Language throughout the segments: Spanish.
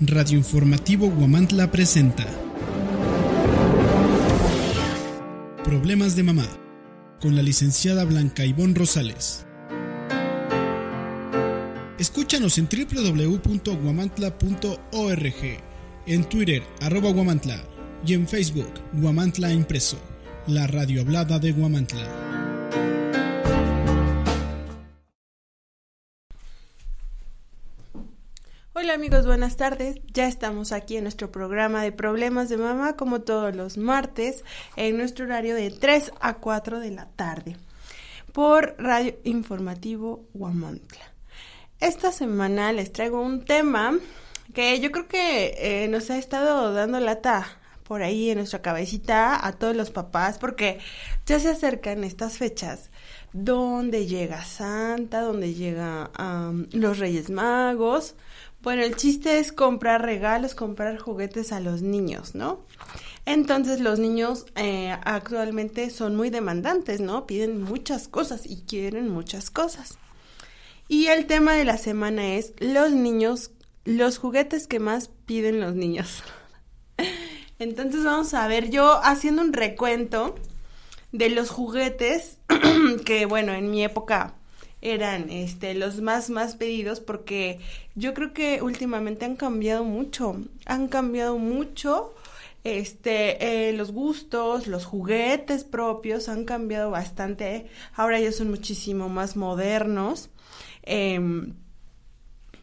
Radio Informativo Guamantla presenta Problemas de mamá con la licenciada Blanca Ivonne Rosales. Escúchanos en www.guamantla.org, en Twitter arroba guamantla y en Facebook Guamantla Impreso, la radio hablada de Guamantla. Hola amigos, buenas tardes. Ya estamos aquí en nuestro programa de Problemas de Mamá, como todos los martes, en nuestro horario de 3 a 4 de la tarde, por Radio Informativo Huamantla. Esta semana les traigo un tema que yo creo que eh, nos ha estado dando lata por ahí en nuestra cabecita a todos los papás, porque ya se acercan estas fechas donde llega Santa, donde llegan los Reyes Magos, bueno, el chiste es comprar regalos, comprar juguetes a los niños, ¿no? Entonces los niños eh, actualmente son muy demandantes, ¿no? Piden muchas cosas y quieren muchas cosas. Y el tema de la semana es los niños, los juguetes que más piden los niños. Entonces vamos a ver, yo haciendo un recuento de los juguetes que, bueno, en mi época eran este los más más pedidos porque yo creo que últimamente han cambiado mucho, han cambiado mucho este eh, los gustos, los juguetes propios han cambiado bastante, ahora ya son muchísimo más modernos. Em,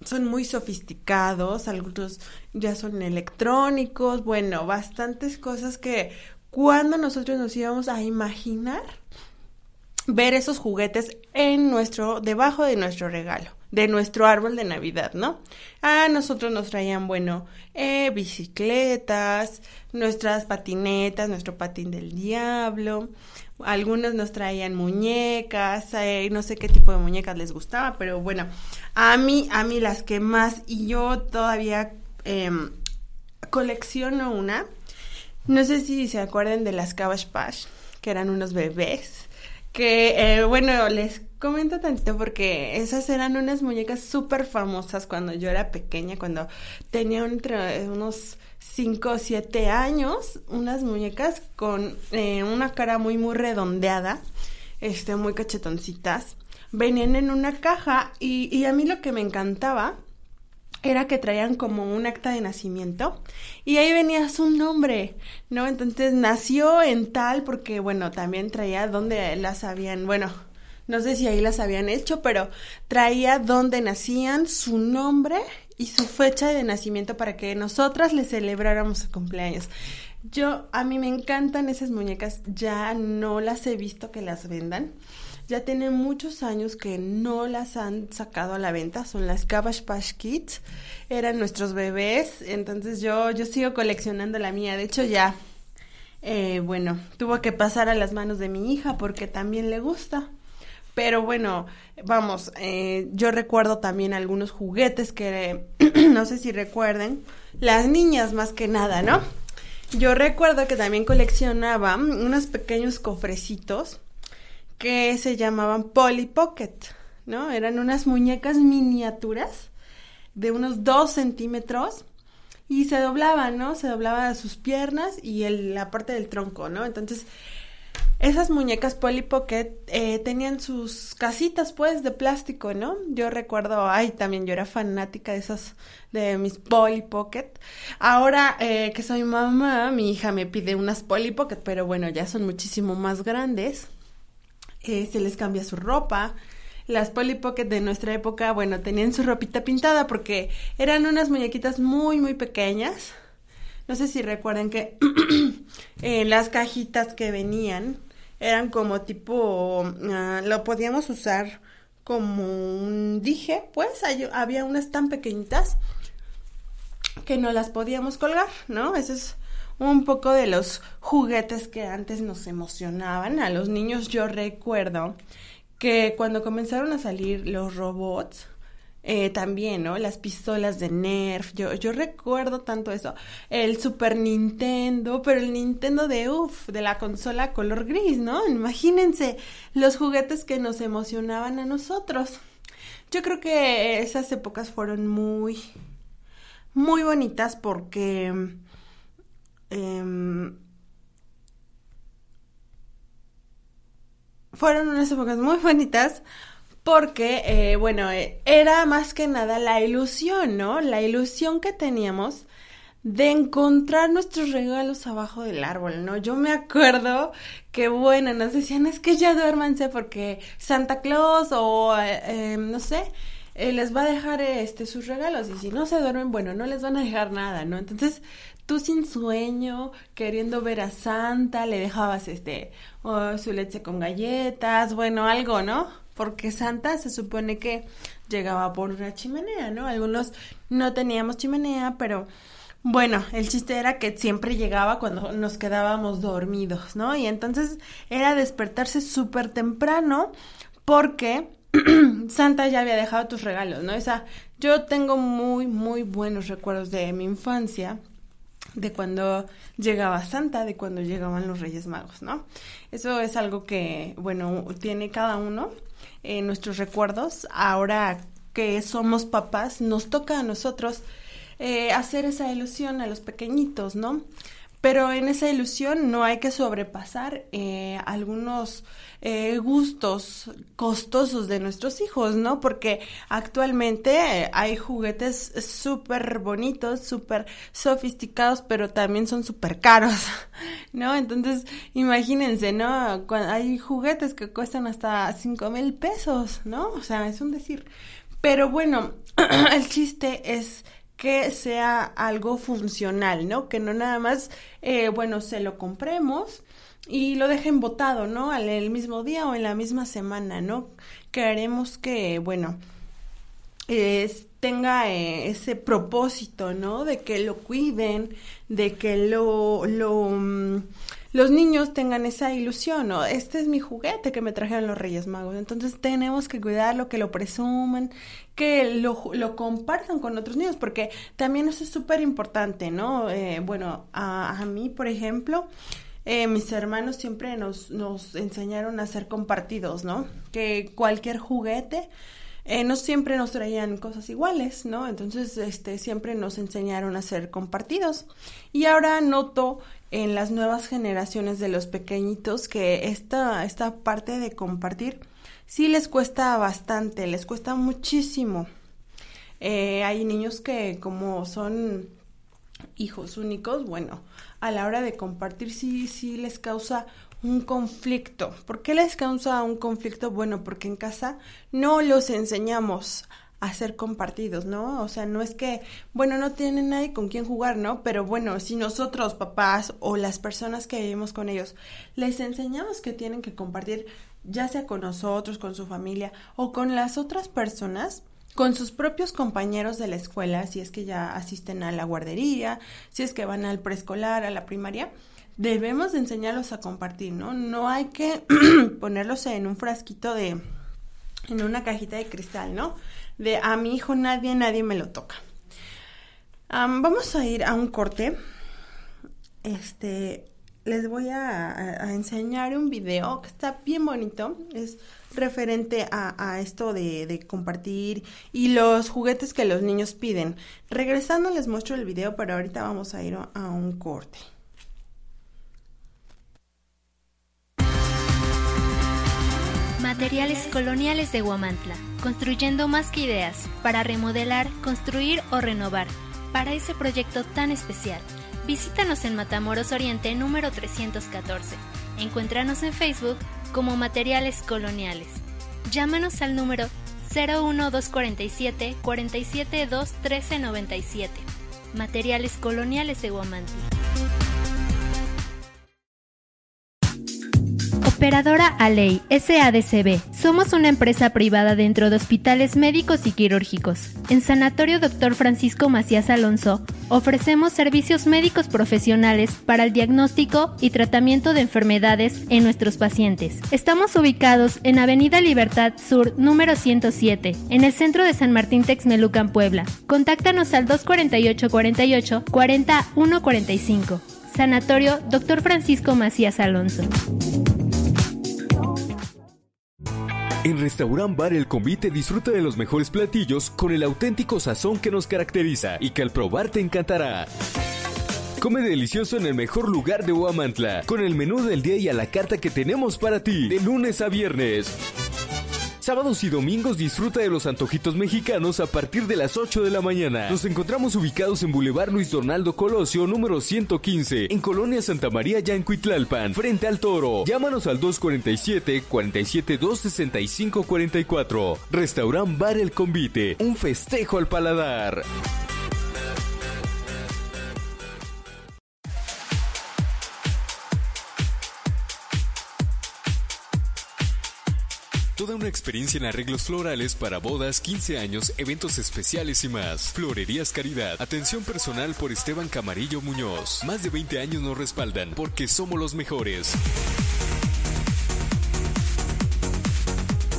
son muy sofisticados, algunos ya son electrónicos, bueno, bastantes cosas que cuando nosotros nos íbamos a imaginar ver esos juguetes en nuestro, debajo de nuestro regalo, de nuestro árbol de Navidad, ¿no? A nosotros nos traían, bueno, eh, bicicletas, nuestras patinetas, nuestro patín del diablo, algunos nos traían muñecas, eh, no sé qué tipo de muñecas les gustaba, pero bueno, a mí, a mí las que más, y yo todavía em, colecciono una, no sé si se acuerdan de las Cabbage Pash, que eran unos bebés que, eh, bueno, les comento tantito porque esas eran unas muñecas súper famosas cuando yo era pequeña, cuando tenía entre eh, unos 5 o 7 años, unas muñecas con eh, una cara muy, muy redondeada, este, muy cachetoncitas. Venían en una caja y, y a mí lo que me encantaba era que traían como un acta de nacimiento y ahí venía su nombre, ¿no? Entonces nació en tal porque, bueno, también traía donde las habían, bueno, no sé si ahí las habían hecho, pero traía donde nacían, su nombre y su fecha de nacimiento para que nosotras le celebráramos su cumpleaños. Yo, a mí me encantan esas muñecas, ya no las he visto que las vendan ya tienen muchos años que no las han sacado a la venta, son las Cabash Pash Kits. eran nuestros bebés, entonces yo, yo sigo coleccionando la mía, de hecho ya, eh, bueno, tuvo que pasar a las manos de mi hija porque también le gusta. Pero bueno, vamos, eh, yo recuerdo también algunos juguetes que, no sé si recuerden, las niñas más que nada, ¿no? Yo recuerdo que también coleccionaba unos pequeños cofrecitos que se llamaban Polly Pocket, ¿no? Eran unas muñecas miniaturas de unos dos centímetros y se doblaban, ¿no? Se doblaban sus piernas y la parte del tronco, ¿no? Entonces, esas muñecas Polly Pocket eh, tenían sus casitas, pues, de plástico, ¿no? Yo recuerdo, ay, también yo era fanática de esas, de mis Polly Pocket. Ahora eh, que soy mamá, mi hija me pide unas Polly Pocket, pero bueno, ya son muchísimo más grandes. Eh, se les cambia su ropa. Las Polly Pocket de nuestra época, bueno, tenían su ropita pintada porque eran unas muñequitas muy, muy pequeñas. No sé si recuerdan que eh, las cajitas que venían eran como tipo, ah, lo podíamos usar como un dije, pues había unas tan pequeñitas que no las podíamos colgar, ¿no? Eso es un poco de los juguetes que antes nos emocionaban a los niños. Yo recuerdo que cuando comenzaron a salir los robots, eh, también, ¿no? Las pistolas de Nerf, yo, yo recuerdo tanto eso. El Super Nintendo, pero el Nintendo de uff, de la consola color gris, ¿no? Imagínense los juguetes que nos emocionaban a nosotros. Yo creo que esas épocas fueron muy, muy bonitas porque Em, fueron unas épocas muy bonitas porque, eh, bueno, eh, era más que nada la ilusión, ¿no? La ilusión que teníamos de encontrar nuestros regalos abajo del árbol, ¿no? Yo me acuerdo que, bueno, nos decían, es que ya duérmanse porque Santa Claus o, eh, em, no sé, les va a dejar este, sus regalos y si no se duermen, bueno, no les van a dejar nada, ¿no? Entonces tú sin sueño, queriendo ver a Santa, le dejabas este, oh, su leche con galletas, bueno, algo, ¿no? Porque Santa se supone que llegaba por una chimenea, ¿no? Algunos no teníamos chimenea, pero bueno, el chiste era que siempre llegaba cuando nos quedábamos dormidos, ¿no? Y entonces era despertarse súper temprano porque Santa ya había dejado tus regalos, ¿no? O sea, yo tengo muy, muy buenos recuerdos de mi infancia de cuando llegaba Santa, de cuando llegaban los Reyes Magos, ¿no? Eso es algo que, bueno, tiene cada uno en nuestros recuerdos. Ahora que somos papás, nos toca a nosotros eh, hacer esa ilusión a los pequeñitos, ¿no? Pero en esa ilusión no hay que sobrepasar eh, algunos eh, gustos costosos de nuestros hijos, ¿no? Porque actualmente eh, hay juguetes súper bonitos, súper sofisticados, pero también son súper caros, ¿no? Entonces, imagínense, ¿no? hay juguetes que cuestan hasta 5 mil pesos, ¿no? O sea, es un decir. Pero bueno, el chiste es que sea algo funcional, ¿no? Que no nada más, eh, bueno, se lo compremos y lo dejen votado, ¿no? Al el mismo día o en la misma semana, ¿no? Queremos que, bueno, tenga eh, ese propósito, ¿no? De que lo cuiden, de que lo, mm, los niños tengan esa ilusión, ¿no? Este es mi juguete que me trajeron los Reyes Magos. Entonces tenemos que cuidarlo, que lo presuman, que lo, lo compartan con otros niños, porque también eso es súper importante, ¿no? Eh, bueno, a mí, por ejemplo, eh, mis hermanos siempre nos, nos enseñaron a ser compartidos, ¿no? Que cualquier juguete, eh, no siempre nos traían cosas iguales, ¿no? Entonces, este, siempre nos enseñaron a ser compartidos. Y ahora noto en las nuevas generaciones de los pequeñitos que esta, esta parte de compartir sí les cuesta bastante, les cuesta muchísimo. Eh, hay niños que como son hijos únicos, bueno, a la hora de compartir sí, sí les causa un conflicto. ¿Por qué les causa un conflicto? Bueno, porque en casa no los enseñamos a ser compartidos, ¿no? O sea, no es que, bueno, no tienen nadie con quien jugar, ¿no? Pero bueno, si nosotros, papás o las personas que vivimos con ellos, les enseñamos que tienen que compartir, ya sea con nosotros, con su familia o con las otras personas, con sus propios compañeros de la escuela, si es que ya asisten a la guardería, si es que van al preescolar, a la primaria, debemos enseñarlos a compartir, ¿no? No hay que ponerlos en un frasquito de, en una cajita de cristal, ¿no? De a mi hijo nadie, nadie me lo toca. vamos a ir a un corte. Este, les voy a, enseñar un video que está bien bonito. Es referente a, esto de, compartir y los juguetes que los niños piden. Regresando les muestro el video, pero ahorita vamos a ir a un corte. Materiales coloniales de Guamantla, construyendo más que ideas, para remodelar, construir o renovar, para ese proyecto tan especial. Visítanos en Matamoros Oriente número 314. Encuéntranos en Facebook como Materiales Coloniales. Llámanos al número 01247 472 Materiales Coloniales de Guamanti. Operadora Aley, SADCB. Somos una empresa privada dentro de hospitales médicos y quirúrgicos. En Sanatorio Dr. Francisco Macías Alonso ofrecemos servicios médicos profesionales para el diagnóstico y tratamiento de enfermedades en nuestros pacientes. Estamos ubicados en Avenida Libertad Sur número 107, en el centro de San Martín Texmelucan, Puebla. Contáctanos al 248 48 41 45. Sanatorio Dr. Francisco Macías Alonso. En Restaurant Bar El Convite disfruta de los mejores platillos con el auténtico sazón que nos caracteriza y que al probar te encantará. Come delicioso en el mejor lugar de Huamantla, con el menú del día y a la carta que tenemos para ti, de lunes a viernes. Sábados y domingos disfruta de los antojitos mexicanos a partir de las 8 de la mañana. Nos encontramos ubicados en Boulevard Luis Donaldo Colosio, número 115, en Colonia Santa María, Yancuitlalpan, frente al Toro. Llámanos al 247-472-6544. Restaurant Bar El Convite, un festejo al paladar. una experiencia en arreglos florales para bodas, 15 años, eventos especiales y más. Florerías Caridad. Atención personal por Esteban Camarillo Muñoz. Más de 20 años nos respaldan porque somos los mejores.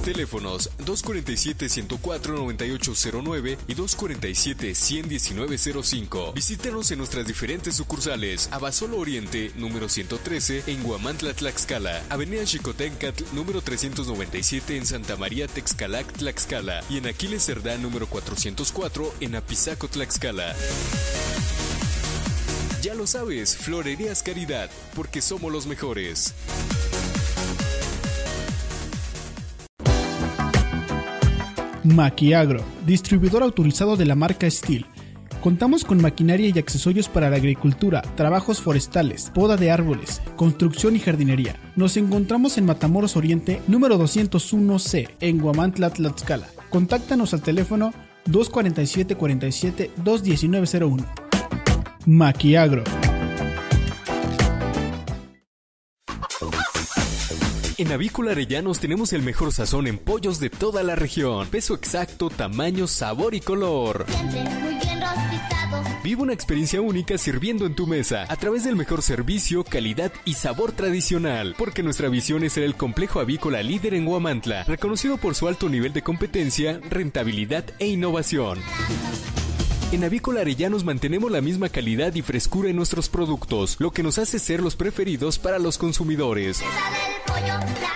Teléfonos 247-104-9809 y 247 05 Visítenos en nuestras diferentes sucursales. Abasolo Oriente, número 113, en Guamantla, Tlaxcala. Avenida Chicotencat, número 397, en Santa María, Texcalac, Tlaxcala. Y en Aquiles Cerdá, número 404, en Apizaco, Tlaxcala. Ya lo sabes, Florerías Caridad, porque somos los mejores. Maquiagro, distribuidor autorizado de la marca Steel. Contamos con maquinaria y accesorios para la agricultura, trabajos forestales, poda de árboles, construcción y jardinería. Nos encontramos en Matamoros Oriente, número 201C, en Guamantla, Tlaxcala. Contáctanos al teléfono 247 47 21901. Maquiagro. En Avícola Arellanos tenemos el mejor sazón en pollos de toda la región. Peso exacto, tamaño, sabor y color. Vivo una experiencia única sirviendo en tu mesa a través del mejor servicio, calidad y sabor tradicional. Porque nuestra visión es ser el complejo avícola líder en Huamantla, reconocido por su alto nivel de competencia, rentabilidad e innovación. En Avícola Arellanos mantenemos la misma calidad y frescura en nuestros productos, lo que nos hace ser los preferidos para los consumidores.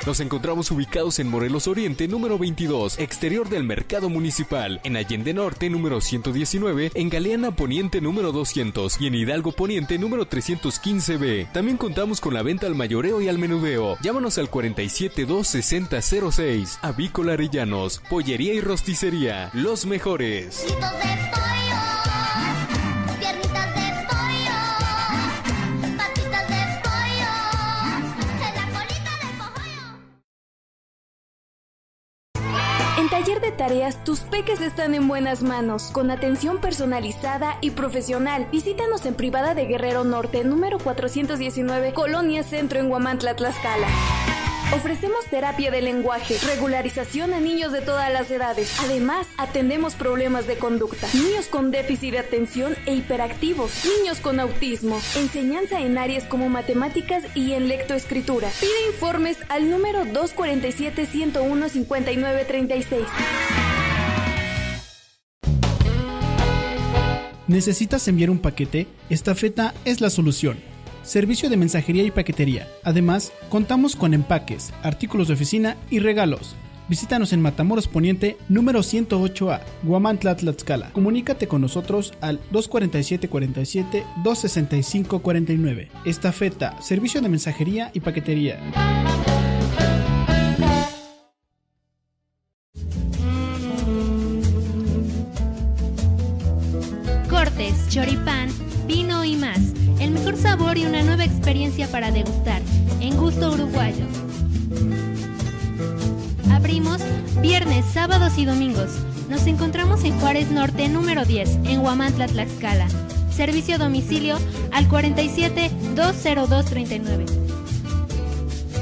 Nos encontramos ubicados en Morelos Oriente, número 22, exterior del Mercado Municipal, en Allende Norte, número 119, en Galeana Poniente, número 200 y en Hidalgo Poniente, número 315B. También contamos con la venta al mayoreo y al menudeo. Llámanos al 472-6006. Avícola Arellanos, Pollería y Rosticería, los mejores. Taller de Tareas, tus peques están en buenas manos, con atención personalizada y profesional. Visítanos en Privada de Guerrero Norte, número 419, Colonia Centro en Huamantla, Tlaxcala. Ofrecemos terapia de lenguaje, regularización a niños de todas las edades. Además, atendemos problemas de conducta, niños con déficit de atención e hiperactivos, niños con autismo, enseñanza en áreas como matemáticas y en lectoescritura. Pide informes al número 247 101 5936. ¿Necesitas enviar un paquete? Esta feta es la solución servicio de mensajería y paquetería. Además, contamos con empaques, artículos de oficina y regalos. Visítanos en Matamoros Poniente, número 108A, Guamantla, Tlaxcala. Comunícate con nosotros al 247-47-265-49. Estafeta, servicio de mensajería y paquetería. Cortes, choripán, vino y más el mejor sabor y una nueva experiencia para degustar, en gusto uruguayo. Abrimos viernes, sábados y domingos. Nos encontramos en Juárez Norte número 10, en Huamantla, Tlaxcala. Servicio domicilio al 47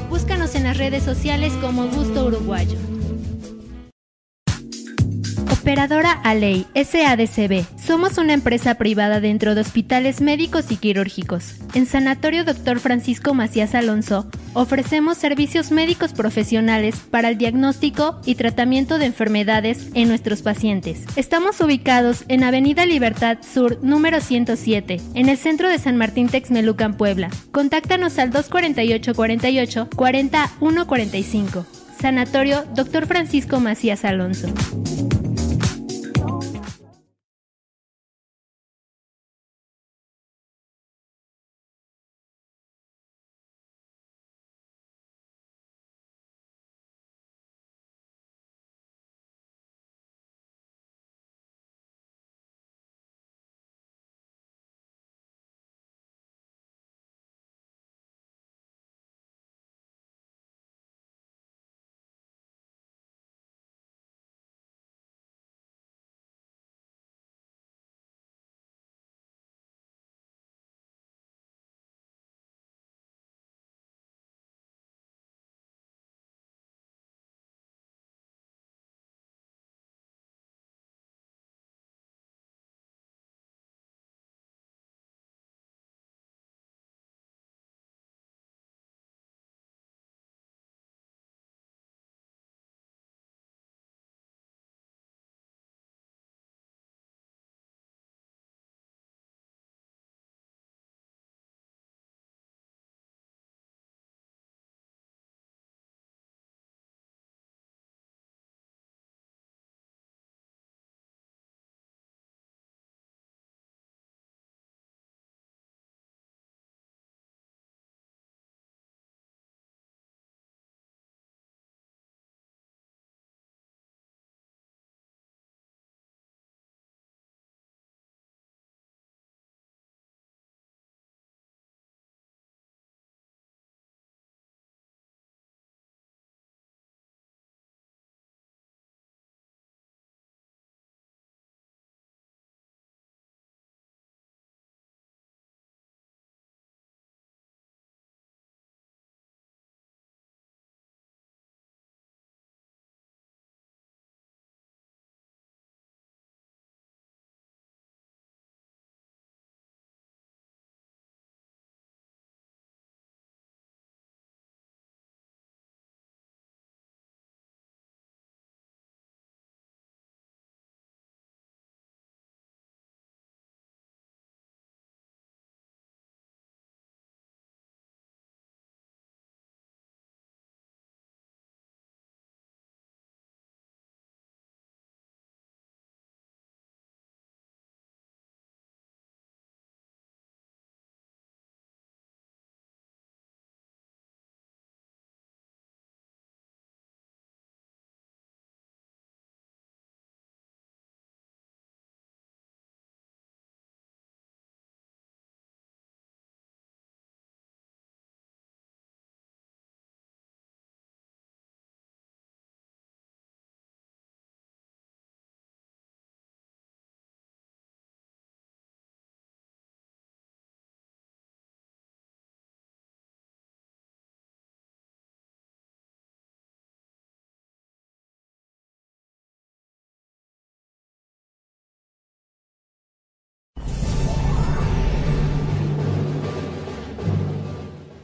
Búscanos en las redes sociales como Gusto Uruguayo. Operadora Aley SADCB. Somos una empresa privada dentro de hospitales médicos y quirúrgicos. En Sanatorio Dr. Francisco Macías Alonso ofrecemos servicios médicos profesionales para el diagnóstico y tratamiento de enfermedades en nuestros pacientes. Estamos ubicados en Avenida Libertad Sur número 107, en el centro de San Martín Texmelucan, Puebla. Contáctanos al 248 48 41 45. Sanatorio Dr. Francisco Macías Alonso.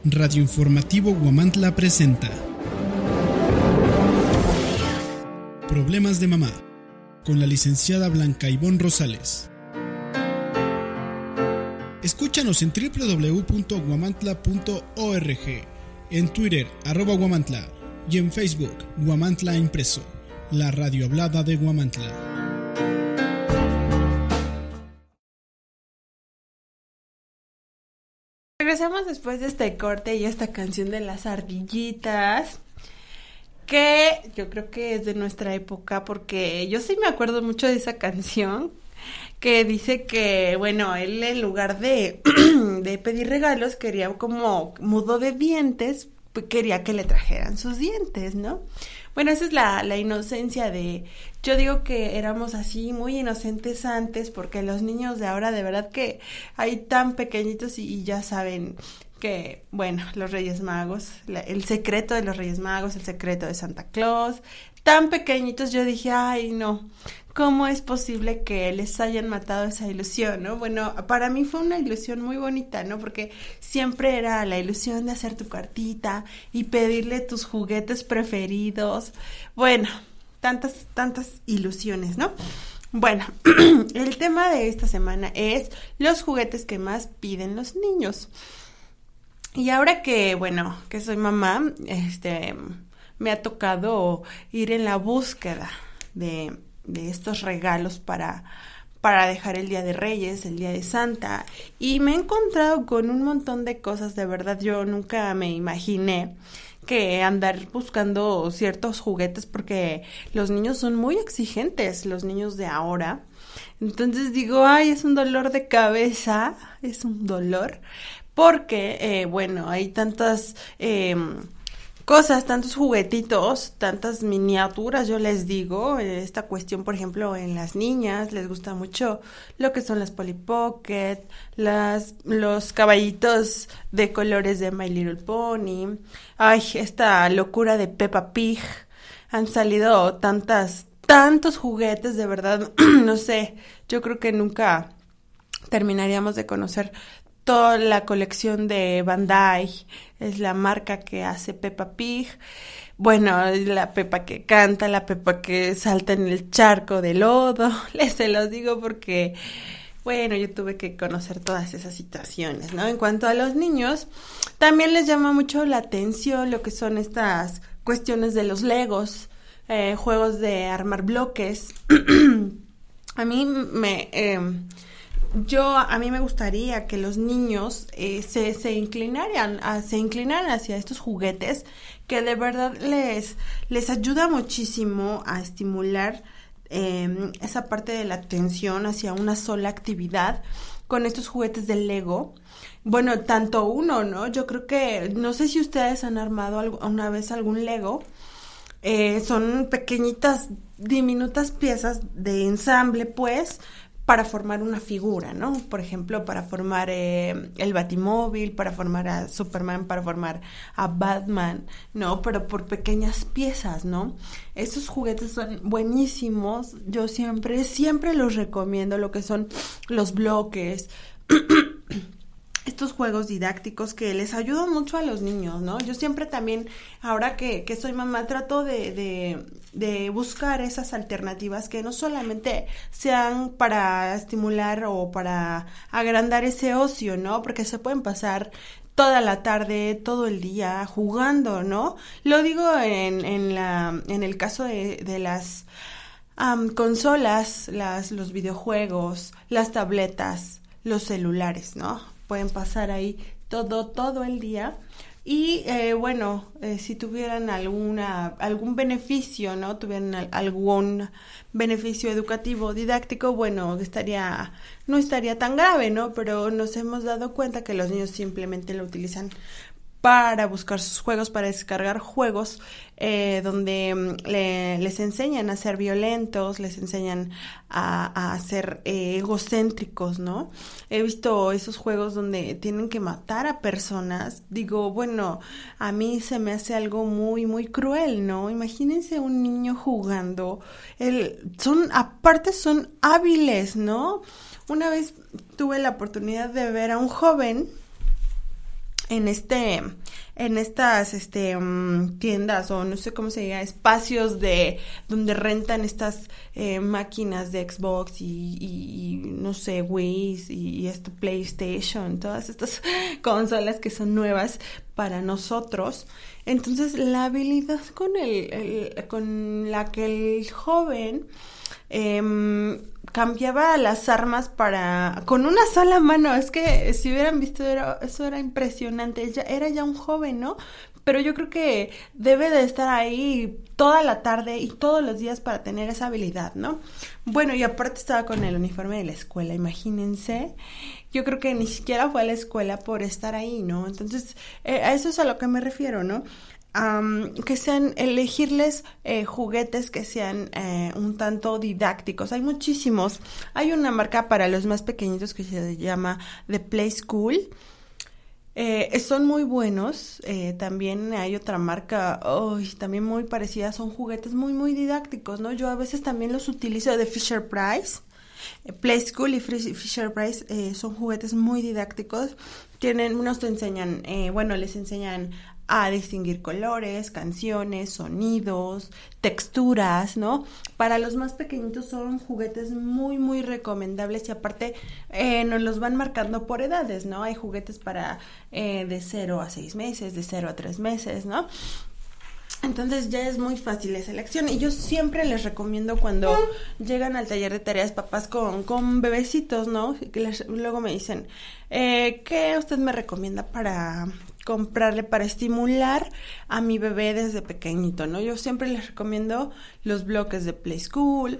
Radio Informativo Guamantla presenta Problemas de mamá con la licenciada Blanca Ivonne Rosales. Escúchanos en www.guamantla.org, en Twitter arroba guamantla y en Facebook Guamantla Impreso, la radio hablada de Guamantla. hacemos después de este corte y esta canción de las ardillitas que yo creo que es de nuestra época porque yo sí me acuerdo mucho de esa canción que dice que, bueno, él en lugar de, de pedir regalos quería como mudo de dientes, pues quería que le trajeran sus dientes, ¿no? Bueno, esa es la, la inocencia de... Yo digo que éramos así muy inocentes antes porque los niños de ahora de verdad que hay tan pequeñitos y, ya saben que, bueno, los Reyes Magos, el secreto de los Reyes Magos, el secreto de Santa Claus, tan pequeñitos, yo dije, ay, no, ¿cómo es posible que les hayan matado esa ilusión, no? Bueno, para mí fue una ilusión muy bonita, ¿no? Porque siempre era la ilusión de hacer tu cartita y pedirle tus juguetes preferidos. Bueno, tantas, tantas ilusiones, ¿no? Bueno, el tema de esta semana es los juguetes que más piden los niños. Y ahora que, bueno, que soy mamá, este, me ha tocado ir en la búsqueda de, estos regalos para, para dejar el Día de Reyes, el Día de Santa, y me he encontrado con un montón de cosas, de verdad yo nunca me imaginé que andar buscando ciertos juguetes porque los niños son muy exigentes, los niños de ahora. Entonces digo, ay, es un dolor de cabeza, es un dolor, porque, eh, bueno, hay tantas... Em, cosas, tantos juguetitos, tantas miniaturas, yo les digo, eh, esta cuestión, por ejemplo, en las niñas les gusta mucho lo que son las Polly Pocket, las, los caballitos de colores de My Little Pony, ay, esta locura de Peppa Pig, han salido tantas, tantos juguetes, de verdad, no sé, yo creo que nunca terminaríamos de conocer toda la colección de Bandai, es la marca que hace Peppa Pig. Bueno, la Peppa que canta, la Peppa que salta en el charco de lodo, les se los digo porque, bueno, yo tuve que conocer todas esas situaciones, ¿no? En cuanto a los niños, también les llama mucho la atención lo que son estas cuestiones de los legos, eh, juegos de armar bloques. a mí me... Em, yo a mí me gustaría que los niños eh, se, se, inclinaran a, se inclinaran hacia estos juguetes que de verdad les les ayuda muchísimo a estimular em, esa parte de la atención hacia una sola actividad con estos juguetes de Lego. Bueno, tanto uno, ¿no? Yo creo que, no sé si ustedes han armado alguna vez algún Lego. Eh, son pequeñitas, diminutas piezas de ensamble, pues, para formar una figura, ¿no? Por ejemplo, para formar eh, el Batimóvil, para formar a Superman, para formar a Batman, ¿no? Pero por pequeñas piezas, ¿no? Esos juguetes son buenísimos, yo siempre, siempre los recomiendo, lo que son los bloques, estos juegos didácticos que les ayudan mucho a los niños, ¿no? Yo siempre también, ahora que, soy mamá, trato de, de, buscar esas alternativas que no solamente sean para estimular o para agrandar ese ocio, ¿no? Porque se pueden pasar toda la tarde, todo el día jugando, ¿no? Lo digo en, en, la, en el caso de, de las... consolas, las, los videojuegos, las tabletas, los celulares, ¿no? pueden pasar ahí todo, todo el día. Y eh, bueno, eh, si tuvieran alguna, algún beneficio, ¿no? Tuvieran algún beneficio educativo, didáctico, bueno, estaría, no estaría tan grave, ¿no? Pero nos hemos dado cuenta que los niños simplemente lo utilizan para buscar sus juegos, para descargar juegos eh, donde mm, les enseñan a ser violentos, les enseñan a, ser eh, egocéntricos, ¿no? He visto esos juegos donde tienen que matar a personas. Digo, bueno, a mí se me hace algo muy, muy cruel, ¿no? Imagínense un niño jugando. El, son, aparte son hábiles, ¿no? Una vez tuve la oportunidad de ver a un joven en este en estas este, mm, tiendas o no sé cómo se diga, espacios de donde rentan estas eh, máquinas de Xbox y, y, no sé, Wii y, PlayStation, todas estas consolas que son nuevas para nosotros. Entonces, la habilidad con, el, con la que el joven Em, cambiaba las armas para con una sola mano. Es que si hubieran visto eso era impresionante. Ella era ya un joven, ¿no? Pero yo creo que debe de estar ahí toda la tarde y todos los días para tener esa habilidad, ¿no? Bueno, y aparte estaba con el uniforme de la escuela, imagínense. Yo creo que ni siquiera fue a la escuela por estar ahí, ¿no? Entonces, eh, a eso es a lo que me refiero, ¿no? que sean elegirles eh, juguetes que sean eh, un tanto didácticos. Hay muchísimos. Hay una marca para los más pequeñitos que se llama The Play School. Eh, son muy buenos. también hay otra marca, también muy parecida. Son juguetes muy, muy didácticos, ¿no? Yo a veces también los utilizo de Fisher Price. Play School y Fisher Price son juguetes muy didácticos. Tienen, unos te enseñan, bueno, les enseñan a distinguir colores, canciones, sonidos, texturas, ¿no? Para los más pequeñitos son juguetes muy, muy recomendables y aparte eh, nos los van marcando por edades, ¿no? Hay juguetes para eh, de 0 a 6 meses, de 0 a 3 meses, ¿no? Entonces ya es muy fácil la selección y yo siempre les recomiendo cuando llegan al taller de tareas papás con, bebecitos, ¿no? luego me dicen, eh, ¿qué usted me recomienda para comprarle para estimular a mi bebé desde pequeñito, ¿no? Yo siempre les recomiendo los bloques de Play School,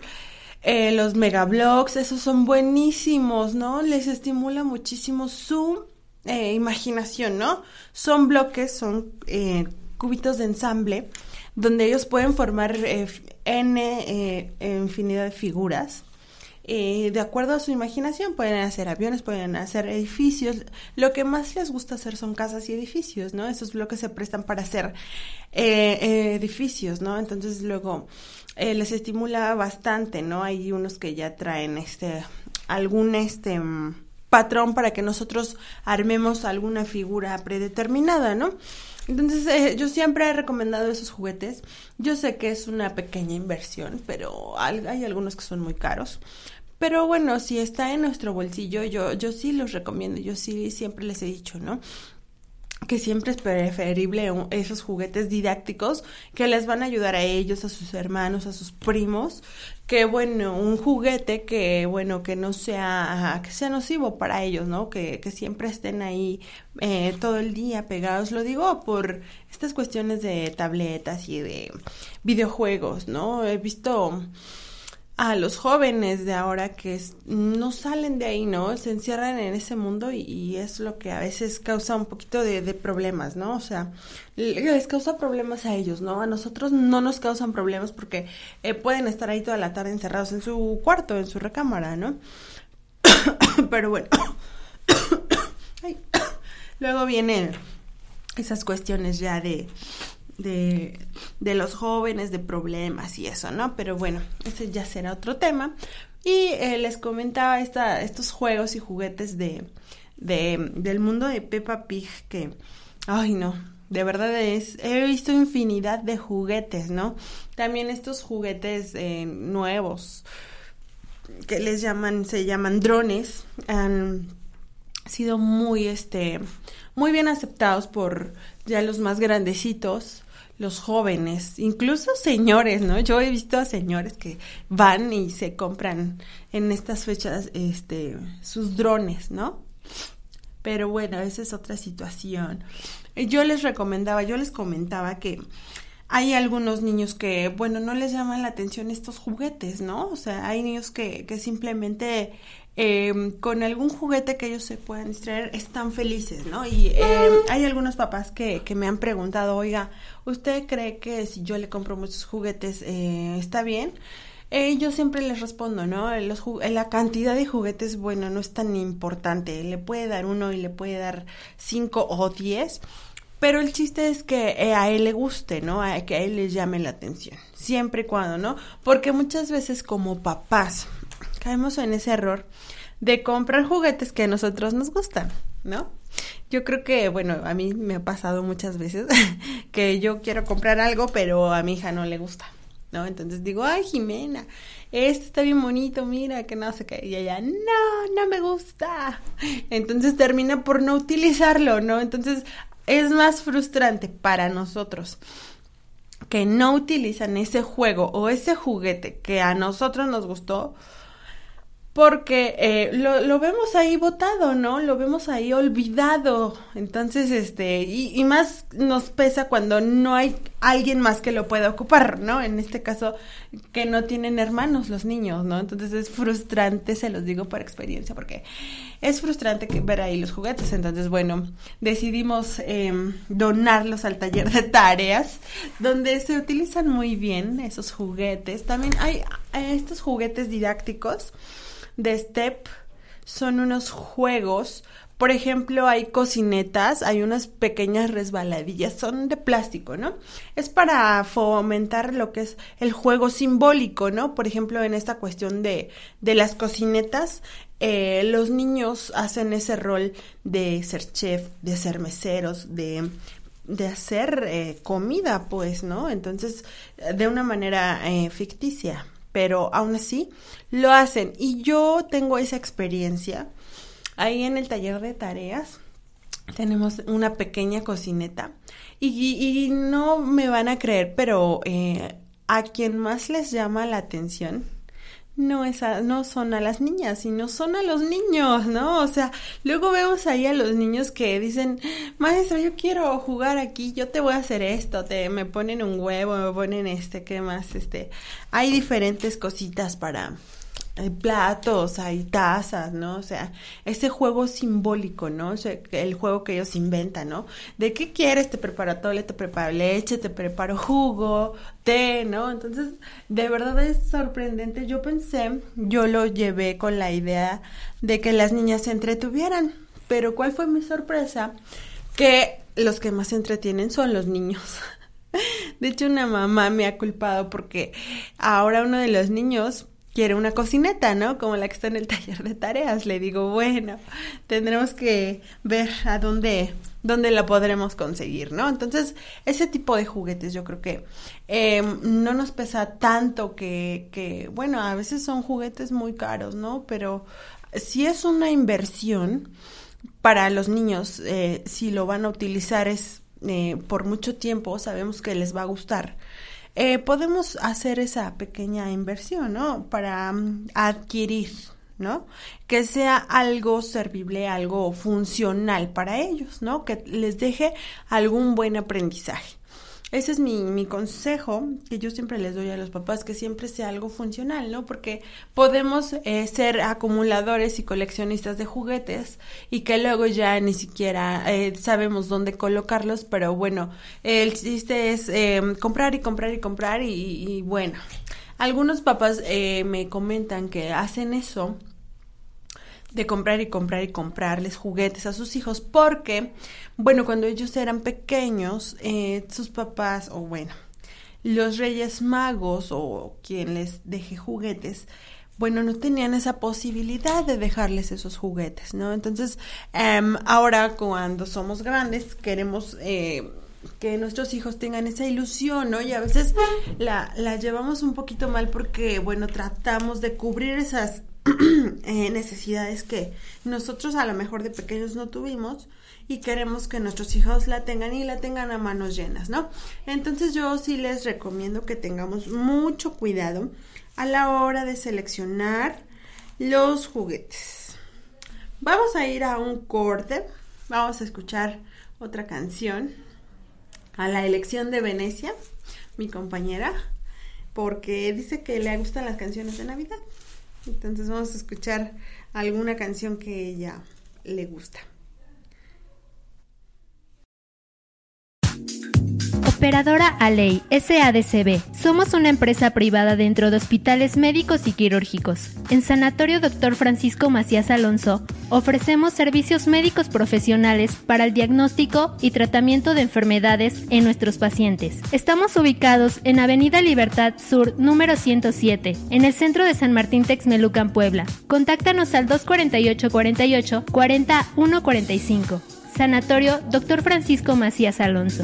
eh, los megablocks, esos son buenísimos, ¿no? Les estimula muchísimo su eh, imaginación, ¿no? Son bloques, son eh, cubitos de ensamble donde ellos pueden formar eh, N eh, infinidad de figuras eh, de acuerdo a su imaginación, pueden hacer aviones, pueden hacer edificios. Lo que más les gusta hacer son casas y edificios, ¿no? Esos bloques se prestan para hacer eh, eh edificios, ¿no? Entonces luego eh, les estimula bastante, ¿no? Hay unos que ya traen este algún este patrón para que nosotros armemos alguna figura predeterminada, ¿no? Entonces, yo siempre he recomendado esos juguetes. Yo sé que es una pequeña inversión, pero hay, algunos que son muy caros. Pero bueno, si está en nuestro bolsillo, yo, yo sí los recomiendo, yo sí siempre les he dicho, ¿no? que siempre es preferible esos juguetes didácticos que les van a ayudar a ellos, a sus hermanos, a sus primos, que bueno, un juguete que bueno, que no sea, que sea nocivo para ellos, ¿no? Que, siempre estén ahí eh, todo el día pegados, lo digo por estas cuestiones de tabletas y de videojuegos, ¿no? He visto a los jóvenes de ahora que no salen de ahí, ¿no? Se encierran en ese mundo y, es lo que a veces causa un poquito de, problemas, ¿no? O sea, les causa problemas a ellos, ¿no? A nosotros no nos causan problemas porque eh, pueden estar ahí toda la tarde encerrados en su cuarto, en su recámara, ¿no? Pero bueno, luego vienen esas cuestiones ya de de, los jóvenes, de problemas y eso, ¿no? Pero bueno, ese ya será otro tema. Y eh, les comentaba esta, estos juegos y juguetes de, de, del mundo de Peppa Pig que, ay no, de verdad es, he visto infinidad de juguetes, ¿no? También estos juguetes eh, nuevos que les llaman, se llaman drones, han sido muy, este, muy bien aceptados por ya los más grandecitos los jóvenes, incluso señores, ¿no? Yo he visto a señores que van y se compran en estas fechas este sus drones, ¿no? Pero bueno, esa es otra situación. Yo les recomendaba, yo les comentaba que hay algunos niños que, bueno, no les llaman la atención estos juguetes, ¿no? O sea, hay niños que, que simplemente Em, con algún juguete que ellos se puedan distraer, están felices, ¿no? Y em, mm. hay algunos papás que, me han preguntado, oiga, ¿usted cree que si yo le compro muchos juguetes eh, está bien? Eh, yo siempre les respondo, ¿no? la cantidad de juguetes, bueno, no es tan importante. Le puede dar uno y le puede dar cinco o diez. Pero el chiste es que eh, a él le guste, ¿no? A que a él le llame la atención, siempre y cuando, ¿no? Porque muchas veces como papás caemos en ese error de comprar juguetes que a nosotros nos gustan, ¿no? Yo creo que, bueno, a mí me ha pasado muchas veces que yo quiero comprar algo, pero a mi hija no le gusta, ¿no? Entonces digo, ay, Jimena, este está bien bonito, mira, que no sé qué. Y ella, no, no me gusta. Entonces termina por no utilizarlo, ¿no? Entonces es más frustrante para nosotros que no utilizan ese juego o ese juguete que a nosotros nos gustó porque eh, lo, vemos ahí botado, ¿no? Lo vemos ahí olvidado. Entonces, este, y, y, más nos pesa cuando no hay alguien más que lo pueda ocupar, ¿no? En este caso, que no tienen hermanos los niños, ¿no? Entonces es frustrante, se los digo por experiencia, porque es frustrante ver ahí los juguetes. Entonces, bueno, decidimos em, donarlos al taller de tareas, donde se utilizan muy bien esos juguetes. También hay eh, estos juguetes didácticos de step son unos juegos. Por ejemplo, hay cocinetas, hay unas pequeñas resbaladillas, son de plástico, ¿no? Es para fomentar lo que es el juego simbólico, ¿no? Por ejemplo, en esta cuestión de, de las cocinetas, eh, los niños hacen ese rol de ser chef, de ser meseros, de de hacer eh, comida, pues, ¿no? Entonces, de una manera eh, ficticia pero aún así lo hacen. Y yo tengo esa experiencia. Ahí en el taller de tareas tenemos una pequeña cocineta y, no me van a creer, pero eh, a quien más les llama la atención no, no son a las niñas, sino son a los niños, ¿no? O sea, luego vemos ahí a los niños que dicen, maestra, yo quiero jugar aquí, yo te voy a hacer esto, te, me ponen un huevo, me ponen este, ¿qué más? Este, hay diferentes cositas para, hay eh, platos, hay tazas, ¿no? O sea, ese juego simbólico, ¿no? O sea, el juego que ellos inventan, ¿no? ¿De qué quieres? Te preparo tole, te preparo leche, te preparo jugo, té, ¿no? Entonces, de verdad es sorprendente. Yo pensé, yo lo llevé con la idea de que las niñas se entretuvieran, pero ¿cuál fue mi sorpresa? Que los que más se entretienen son los niños. De hecho, una mamá me ha culpado porque ahora uno de los niños quiere una cocineta, ¿no? Como la que está en el taller de tareas. Le digo, bueno, tendremos que ver a dónde, dónde la podremos conseguir, ¿no? Entonces, ese tipo de juguetes yo creo que em, no nos pesa tanto que, que, bueno, a veces son juguetes muy caros, ¿no? Pero si es una inversión para los niños, eh, si lo van a utilizar es eh, por mucho tiempo, sabemos que les va a gustar. Eh, podemos hacer esa pequeña inversión, ¿no? Para mm, adquirir, ¿no? Que sea algo servible, algo funcional para ellos, ¿no? Que les deje algún buen aprendizaje. Ese es mi, mi consejo que yo siempre les doy a los papás, que siempre sea algo funcional, ¿no? Porque podemos eh, ser acumuladores y coleccionistas de juguetes y que luego ya ni siquiera eh, sabemos dónde colocarlos, pero bueno, el chiste es eh, comprar y comprar y comprar y, y bueno. Algunos papás eh, me comentan que hacen eso de comprar y comprar y comprarles juguetes a sus hijos porque, bueno, cuando ellos eran pequeños, eh, sus papás, o bueno, los reyes magos o quien les deje juguetes, bueno, no tenían esa posibilidad de dejarles esos juguetes, ¿no? Entonces, em, ahora cuando somos grandes queremos... Eh, que nuestros hijos tengan esa ilusión, ¿no? Y a veces la, la llevamos un poquito mal porque, bueno, tratamos de cubrir esas Eh, necesidades que nosotros a lo mejor de pequeños no tuvimos y queremos que nuestros hijos la tengan y la tengan a manos llenas, ¿no? Entonces yo sí les recomiendo que tengamos mucho cuidado a la hora de seleccionar los juguetes. Vamos a ir a un corte, vamos a escuchar otra canción a la elección de Venecia, mi compañera, porque dice que le gustan las canciones de Navidad. Entonces vamos a escuchar alguna canción que ella le gusta. Operadora Aley, SADCB. Somos una empresa privada dentro de hospitales médicos y quirúrgicos. En Sanatorio Dr. Francisco Macías Alonso ofrecemos servicios médicos profesionales para el diagnóstico y tratamiento de enfermedades en nuestros pacientes. Estamos ubicados en Avenida Libertad Sur número 107, en el centro de San Martín Texmelucan, Puebla. Contáctanos al 248 48 41 45. Sanatorio Dr. Francisco Macías Alonso.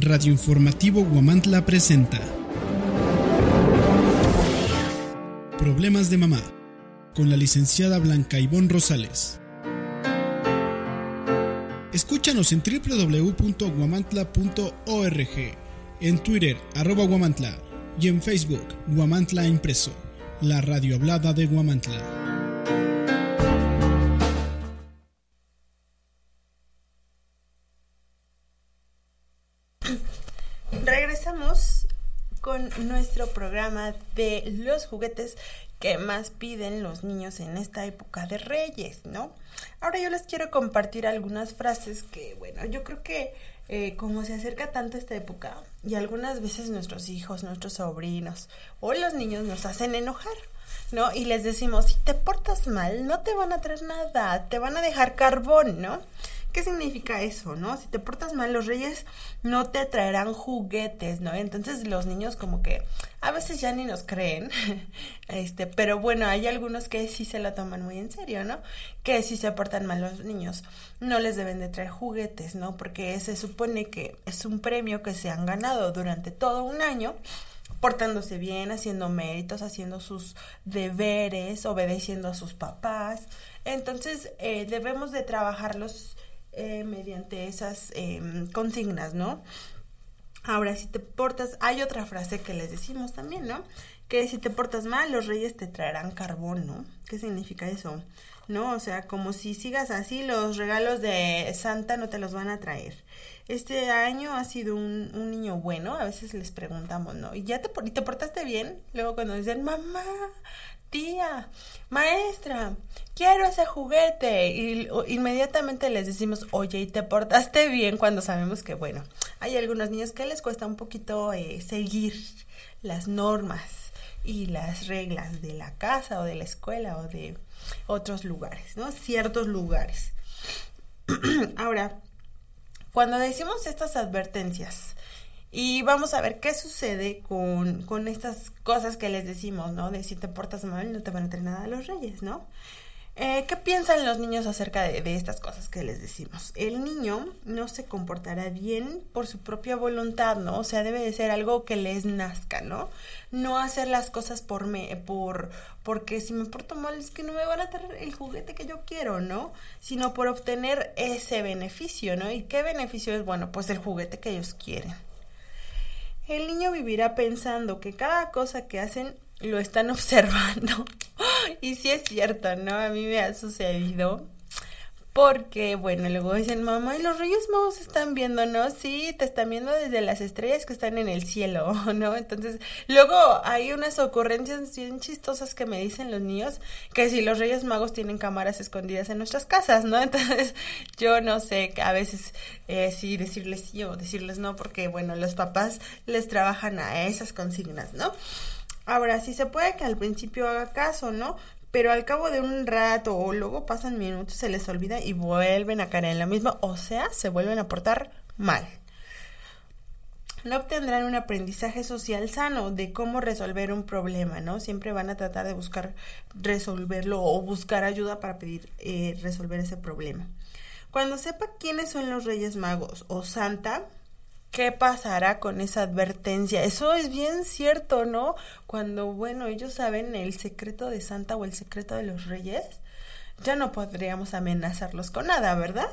Radio Informativo Guamantla presenta Problemas de mamá con la licenciada Blanca Ivón Rosales. Escúchanos en www.guamantla.org, en Twitter arroba guamantla y en Facebook Guamantla Impreso, la radio hablada de Guamantla. nuestro programa de los juguetes que más piden los niños en esta época de reyes, ¿no? Ahora yo les quiero compartir algunas frases que, bueno, yo creo que eh, como se acerca tanto esta época y algunas veces nuestros hijos, nuestros sobrinos o los niños nos hacen enojar. ¿No? Y les decimos, si te portas mal, no te van a traer nada, te van a dejar carbón, ¿no? ¿Qué significa eso, no? Si te portas mal, los reyes no te traerán juguetes, ¿no? Entonces los niños como que a veces ya ni nos creen, este, pero bueno, hay algunos que sí se lo toman muy en serio, ¿no? Que si se portan mal los niños, no les deben de traer juguetes, ¿no? Porque se supone que es un premio que se han ganado durante todo un año portándose bien, haciendo méritos, haciendo sus deberes, obedeciendo a sus papás. Entonces eh, debemos de trabajarlos eh, mediante esas em, consignas, ¿no? Ahora, si te portas, hay otra frase que les decimos también, ¿no? Que si te portas mal, los reyes te traerán carbón, ¿no? ¿Qué significa eso? ¿No? O sea, como si sigas así, los regalos de Santa no te los van a traer. Este año ha sido un, niño bueno, a veces les preguntamos, ¿no? ¿Y ya te, te portaste bien? Luego cuando dicen, mamá, tía, maestra, quiero ese juguete. Y inmediatamente les decimos, oye, ¿y te portaste bien? Cuando sabemos que, bueno, hay algunos niños que les cuesta un poquito eh, seguir las normas y las reglas de la casa o de la escuela o de otros lugares, ¿no? Ciertos lugares. Ahora, cuando decimos estas advertencias, y vamos a ver qué sucede con, estas cosas que les decimos, ¿no? De si te portas mal, no te van a traer nada a los reyes, ¿no? Eh, ¿Qué piensan los niños acerca de, estas cosas que les decimos? El niño no se comportará bien por su propia voluntad, ¿no? O sea, debe de ser algo que les nazca, ¿no? No hacer las cosas por me, por, porque si me porto mal es que no me van a traer el juguete que yo quiero, ¿no? Sino por obtener ese beneficio, ¿no? ¿Y qué beneficio es? Bueno, pues el juguete que ellos quieren el niño vivirá pensando que cada cosa que hacen lo están observando. y sí es cierto, ¿no? A mí me ha sucedido porque, bueno, luego dicen, mamá, y los reyes magos están no? sí, te están viendo desde las estrellas que están en el cielo, ¿no? Entonces, luego hay unas ocurrencias bien chistosas que me dicen los niños, que si los reyes magos tienen cámaras escondidas en nuestras casas, ¿no? Entonces, yo no sé, a veces eh, sí decirles sí o decirles no, porque, bueno, los papás les trabajan a esas consignas, ¿no? Ahora, sí se puede que al principio haga caso, ¿no? pero al cabo de un rato o luego pasan minutos, se les olvida y vuelven a caer en la misma, o sea, se vuelven a portar mal. No obtendrán un aprendizaje social sano de cómo resolver un problema, ¿no? Siempre van a tratar de buscar resolverlo o buscar ayuda para pedir eh, resolver ese problema. Cuando sepa quiénes son los Reyes Magos o Santa, ¿Qué pasará con esa advertencia? Eso es bien cierto, ¿no? Cuando, bueno, ellos saben el secreto de Santa o el secreto de los reyes, ya no podríamos amenazarlos con nada, ¿verdad?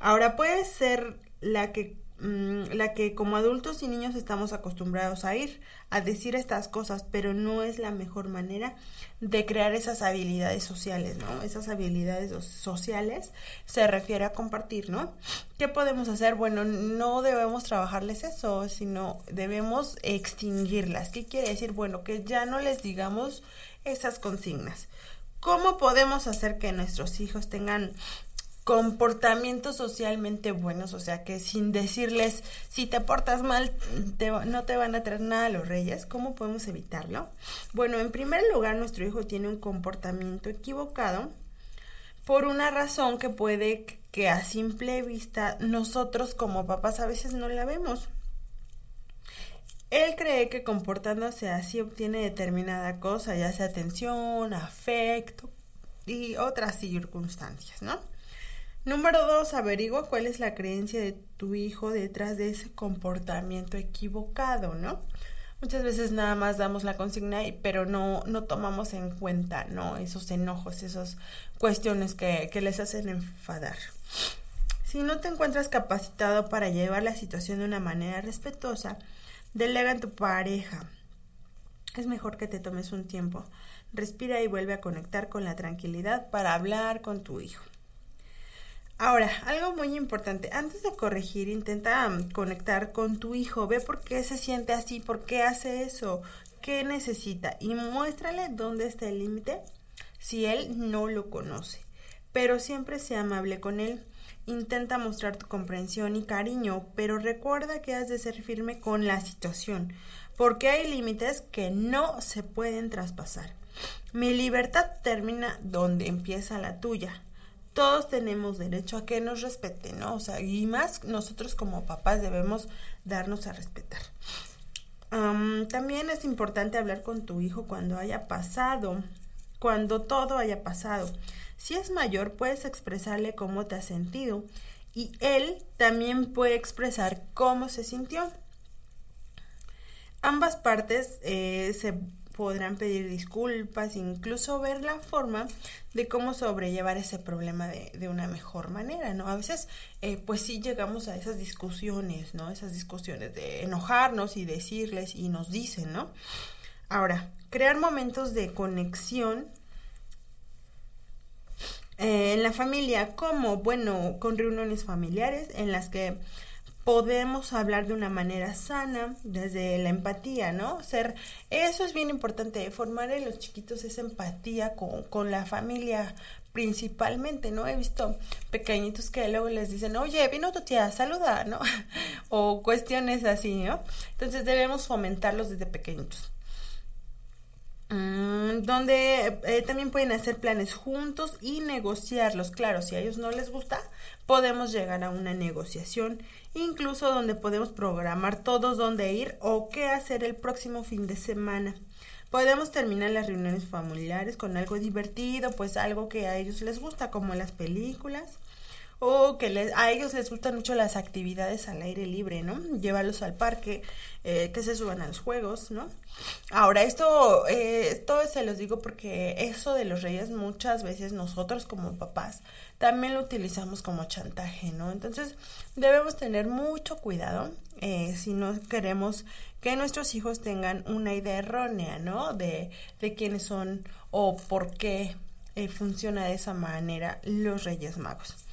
Ahora puede ser la que Mm, la que como adultos y niños estamos acostumbrados a ir, a decir estas cosas, pero no es la mejor manera de crear esas habilidades sociales, ¿no? Esas habilidades sociales se refiere a compartir, ¿no? ¿Qué podemos hacer? Bueno, no debemos trabajarles eso, sino debemos extinguirlas. ¿Qué quiere decir? Bueno, que ya no les digamos esas consignas. ¿Cómo podemos hacer que nuestros hijos tengan comportamientos socialmente buenos, o sea que sin decirles si te portas mal no te van a traer nada a los reyes, ¿cómo podemos evitarlo? Bueno, en primer lugar nuestro hijo tiene un comportamiento equivocado por una razón que puede que a simple vista nosotros como papás a veces no la vemos. Él cree que comportándose así obtiene determinada cosa, ya sea atención, afecto y otras circunstancias, ¿no? Número dos, averigua cuál es la creencia de tu hijo detrás de ese comportamiento equivocado, ¿no? Muchas veces nada más damos la consigna, pero no, no tomamos en cuenta, ¿no? Esos enojos, esas cuestiones que, que les hacen enfadar. Si no te encuentras capacitado para llevar la situación de una manera respetuosa, delega en tu pareja. Es mejor que te tomes un tiempo. Respira y vuelve a conectar con la tranquilidad para hablar con tu hijo. Ahora, algo muy importante, antes de corregir, intenta mm, conectar con tu hijo, ve por qué se siente así, por qué hace eso, qué necesita y muéstrale dónde está el límite si él no lo conoce. Pero siempre sea amable con él. Intenta mostrar tu comprensión y cariño, pero recuerda que has de ser firme con la situación, porque hay límites que no se pueden traspasar. Mi libertad termina donde empieza la tuya todos tenemos derecho a que nos respeten, ¿no? O sea, y más nosotros como papás debemos darnos a respetar. también es importante hablar con tu hijo cuando haya pasado, cuando todo haya pasado. Si es mayor, puedes expresarle cómo te has sentido y él también puede expresar cómo se sintió. Ambas partes eh, se podrán pedir disculpas, incluso ver la forma de cómo sobrellevar ese problema de, una mejor manera, ¿no? A veces, eh, pues sí llegamos a esas discusiones, ¿no? Esas discusiones de enojarnos y decirles y nos dicen, ¿no? Ahora, crear momentos de conexión eh, en la familia, como, bueno, con reuniones familiares en las que podemos hablar de una manera sana, desde la empatía, ¿no? Ser, eso es bien importante, formar en los chiquitos esa empatía con, con la familia principalmente, ¿no? He visto pequeñitos que luego les dicen, oye, vino tu tía a saludar, ¿no? o cuestiones así, ¿no? Entonces debemos fomentarlos desde pequeñitos. Mm, donde eh, también pueden hacer planes juntos y negociarlos. Claro, si a ellos no les gusta, podemos llegar a una negociación, incluso donde podemos programar todos dónde ir o qué hacer el próximo fin de semana. Podemos terminar las reuniones familiares con algo divertido, pues algo que a ellos les gusta, como las películas o que les, a ellos les gustan mucho las actividades al aire libre, ¿no? Llévalos al parque, eh, que se suban a los juegos, ¿no? Ahora, esto, eh, esto se los digo porque eso de los reyes muchas veces nosotros como papás también lo utilizamos como chantaje, ¿no? Entonces, debemos tener mucho cuidado eh, si no queremos que nuestros hijos tengan una idea errónea, ¿no? De, de quiénes son o por qué eh, funciona de esa manera los reyes magos.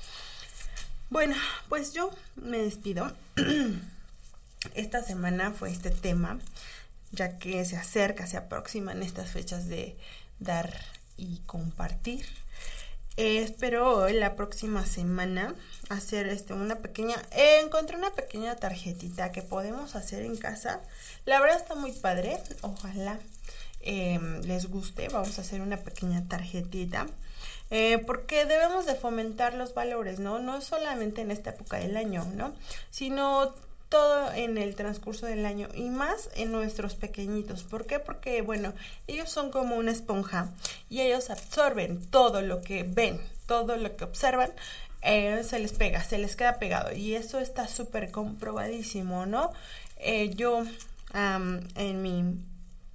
Bueno, pues yo me despido. Esta semana fue este tema, ya que se acerca, se aproximan estas fechas de dar y compartir. Eh, espero la próxima semana hacer este una pequeña eh, encontré una pequeña tarjetita que podemos hacer en casa la verdad está muy padre ojalá eh, les guste vamos a hacer una pequeña tarjetita eh, porque debemos de fomentar los valores, ¿no? No solamente en esta época del año, ¿no? Sino todo en el transcurso del año y más en nuestros pequeñitos. ¿Por qué? Porque, bueno, ellos son como una esponja y ellos absorben todo lo que ven, todo lo que observan. Eh, se les pega, se les queda pegado y eso está súper comprobadísimo, ¿no? Eh, yo en mi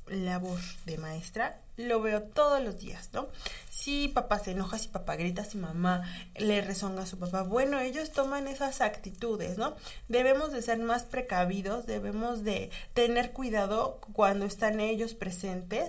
labor de maestra lo veo todos los días, ¿no? Si papá se enoja, si papá grita, si mamá le rezonga a su papá, bueno, ellos toman esas actitudes, ¿no? Debemos de ser más precavidos, debemos de tener cuidado cuando están ellos presentes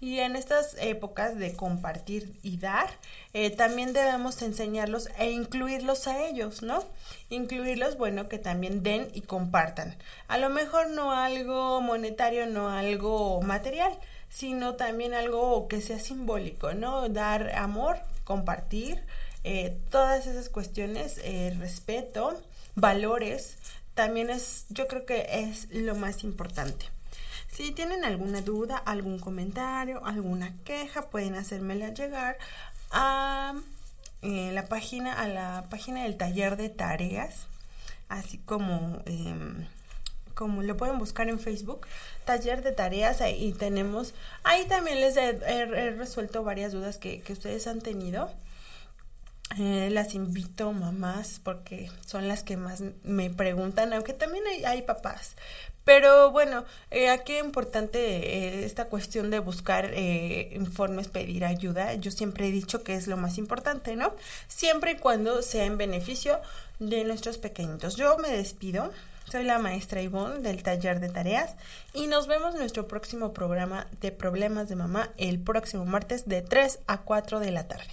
y en estas épocas de compartir y dar, eh, también debemos enseñarlos e incluirlos a ellos, ¿no? Incluirlos, bueno, que también den y compartan. A lo mejor no algo monetario, no algo material, sino también algo que sea simbólico, ¿no? Dar amor, compartir, eh, todas esas cuestiones, eh, respeto, valores, también es, yo creo que es lo más importante. Si tienen alguna duda, algún comentario, alguna queja, pueden hacérmela llegar a eh, la página, a la página del taller de tareas, así como em, como lo pueden buscar en Facebook, taller de tareas, ahí tenemos, ahí también les he, resuelto varias dudas que, ustedes han tenido. Eh, las invito mamás porque son las que más me preguntan, aunque también hay, papás. Pero bueno, eh, aquí es importante eh, esta cuestión de buscar informes, pedir ayuda. Yo siempre he dicho que es lo más importante, ¿no? Siempre y cuando sea en beneficio de nuestros pequeñitos. Yo me despido. Soy la maestra Ivonne del taller de tareas y nos vemos en nuestro próximo programa de Problemas de Mamá el próximo martes de 3 a 4 de la tarde.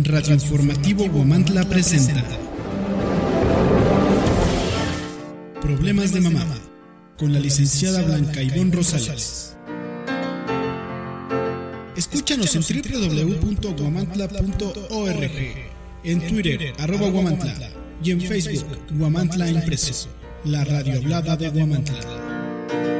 Radio Informativo Guamantla presenta Problemas de Mamá con la licenciada Blanca Ivonne Rosales. Escúchanos en www.guamantla.org, en Twitter, arroba Guamantla, y en Facebook, Guamantla Impreso, la radio hablada de Guamantla.